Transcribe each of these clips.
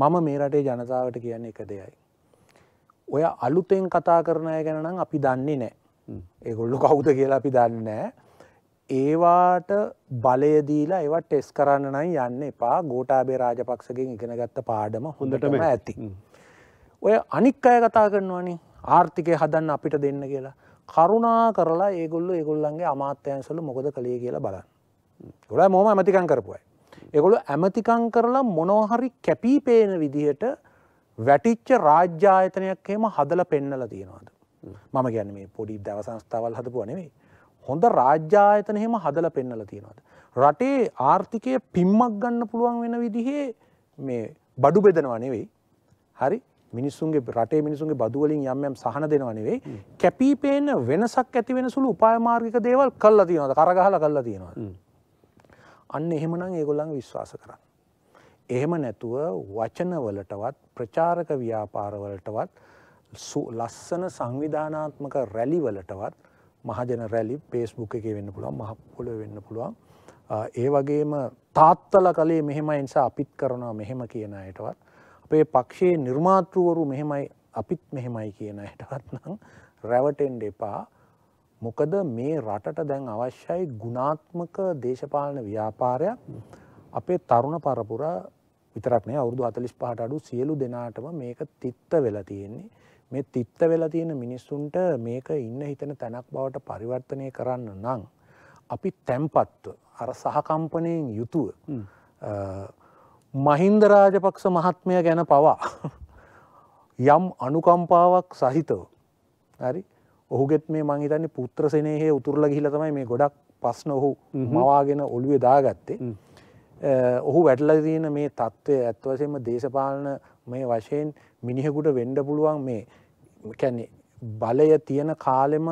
මම මේ රටේ ජනතාවට කියන්න එක දෙයයි. ඔය අලුතෙන් කතා කරනය ගැනනම් අපි දන්නේ නෑ ඒගොල්ලු කවුද කියලා අපි දන්නෑ ඒවාට බලයදීලා ඒවා ටෙස් කරන්න නම් යන්න එපා ගෝටාබේ රාජපක්ෂගෙන් ඉගෙනගත්ත පාඩම හොඳටම ඇති. ඔය අනික් අය කතා කරනවානි ආර්ථිකය හදන්න අපිට දෙන්න කියලා කරුණා කරලා ඒගොල්ලු ඒගොල්ලන්ගේ අමාත්‍යයන්සලු මොකද කළේ කියලා බලන්න ගොඩ මෝම ඇමතිකන් කරපුයි එකොළු ඇමතිකං කරලා මොනෝහරි කැපී පේන විදිහට වැටිච්ච රාජ්‍යායතනයක් හෙම හදල පෙන්නල තියෙනවාද. මම ගැන මේ පොඩි දවසංස්ථාවල් හදපුුව නෙවෙයි. හොඳ රාජ්‍යායතන හෙම හදල පෙන්නල තියෙනවාද. රටේ ආර්ථිකය පිම්මක් ගන්න පුළුවන් වෙන විදිහේ මේ බඩු බෙදනවා නෙවෙයි හරි මිනිස්සුන්ගේ රටේ මිනිසුන්ගේ බදුවලින් යම්යම් සහන දෙනවා නෙවෙයි කැපීපේන වෙනසක් ඇති වෙන සුළු උපායමාර්ගික දේවල් කල්ලා තියෙනවද කරගහල කල්ලා තියෙනවා. අන්න එහෙමනම් ඒගොල්ලන් විශ්වාස කරන්න. එහෙම නැතුව වචනවලටවත් ප්‍රචාරක ව්‍යාපාරවලටවත් ලස්සන සංවිධානාත්මක රැලිවලටවත් මහජන රැලි පේස්බුක් එක වෙන්න පුළුවන් මහපොල වෙන්න පුළුවන් ඒ වගේම තාත්තල කලේ මෙහෙමයි නිසා අපිත් කරනවා මෙහෙම කියන අයටවත් අපේ පක්ෂයේ නිර්මාතෘවරු මෙහෙමයි අපිත් මෙහෙමයි කියන අයටවත් නම් රැවටෙන්ඩ එපා මොකද මේ රටට දැන් අවශ්‍යයි ගුණාත්මක දේශපාලන ව්‍යාපාරයක් අපේ තරුණ පරපුර විතරක්නේ අවුරුදු අතලිස් පහට අඩු සියලු දෙනාටම මේක තිත්ත වෙලා තියෙන්නේ මේ තිත්ත වෙලා තියෙන මිනිස්සුන්ට මේක ඉන්න හිතන තැනක් බවට පරිවර්තනය කරන්න නම් අපි තැම්පත්ව අර සහකම්පනයෙන් යුතුව මහින්ද රාජපක්ෂ මහත්මය ගැන පවා යම් අනුකම්පාවක් සහිතව හරි ඔහුගෙත් මේ මංහිතන්නේ පුත්‍ර සනයහේ උතුරල ගිහිල තමයි මේ ගොඩක් පස්න ඔහු මවාගෙන ඔළුවේ දාගත්තේ ඔහු වැටල තියෙන මේ තත්ත්වය ඇත්වසෙන්ම දේශපාලන මේ වශයෙන් මිනිහෙකුට වෙන්ඩ පුළුවන් මේ කැනෙ බලය තියෙන කාලෙම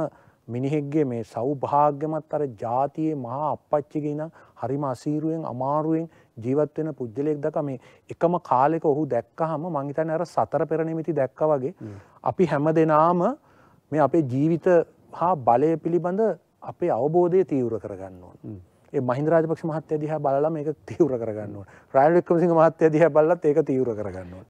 මිනිහෙක්ගේ මේ සෞභාග්‍යමත් අර ජාතියේ මහා අපපච්චිගෙන හරිම අසීරුවෙන් අමාරුවෙන් ජීවත්වෙන පුද්ගලයෙක් දක මේ එකම කාලෙක ඔහු දැක්ක හම මංහිතන අර සතර පෙරණමිති දැක්ක වගේ අපි හැම දෙනාම මේ අපේ ජීවිත හා බලය පිළිබඳ අපේ අවබෝධය තීවර කරගන්න ඕන. ඒ මහින්ද රාජපක්ෂ මහත්තය දිහා බලලා මේක තීවර කරගන්න ඕන. රයිල් වික්‍රමසිංහ මහත්තය දිහා බලලත් ඒක තීවර කරගන්න ඕන.